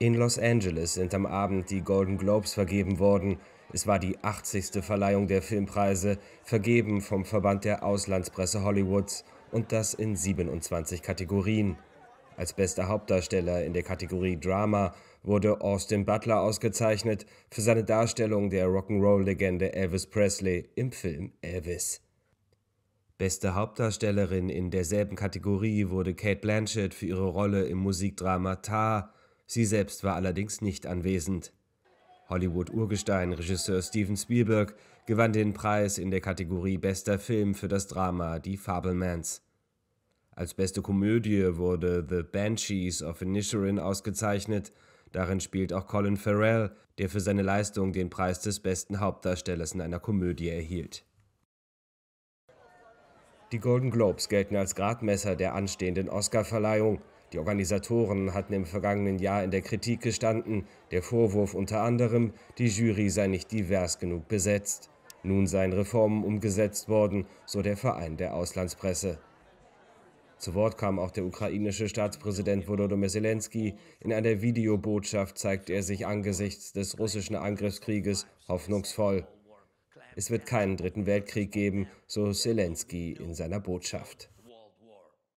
In Los Angeles sind am Abend die Golden Globes vergeben worden. Es war die 80. Verleihung der Filmpreise, vergeben vom Verband der Auslandspresse Hollywoods und das in 27 Kategorien. Als bester Hauptdarsteller in der Kategorie Drama wurde Austin Butler ausgezeichnet für seine Darstellung der Rock'n'Roll-Legende Elvis Presley im Film Elvis. Beste Hauptdarstellerin in derselben Kategorie wurde Kate Blanchett für ihre Rolle im Musikdrama Tar Sie selbst war allerdings nicht anwesend. Hollywood-Urgestein Regisseur Steven Spielberg gewann den Preis in der Kategorie Bester Film für das Drama Die Fabelmans. Als beste Komödie wurde The Banshees of Inisherin ausgezeichnet. Darin spielt auch Colin Farrell, der für seine Leistung den Preis des besten Hauptdarstellers in einer Komödie erhielt. Die Golden Globes gelten als Gradmesser der anstehenden Oscarverleihung. Die Organisatoren hatten im vergangenen Jahr in der Kritik gestanden, der Vorwurf unter anderem, die Jury sei nicht divers genug besetzt. Nun seien Reformen umgesetzt worden, so der Verein der Auslandspresse. Zu Wort kam auch der ukrainische Staatspräsident Volodymyr Zelensky. In einer Videobotschaft zeigte er sich angesichts des russischen Angriffskrieges hoffnungsvoll. Es wird keinen dritten Weltkrieg geben, so Zelensky in seiner Botschaft.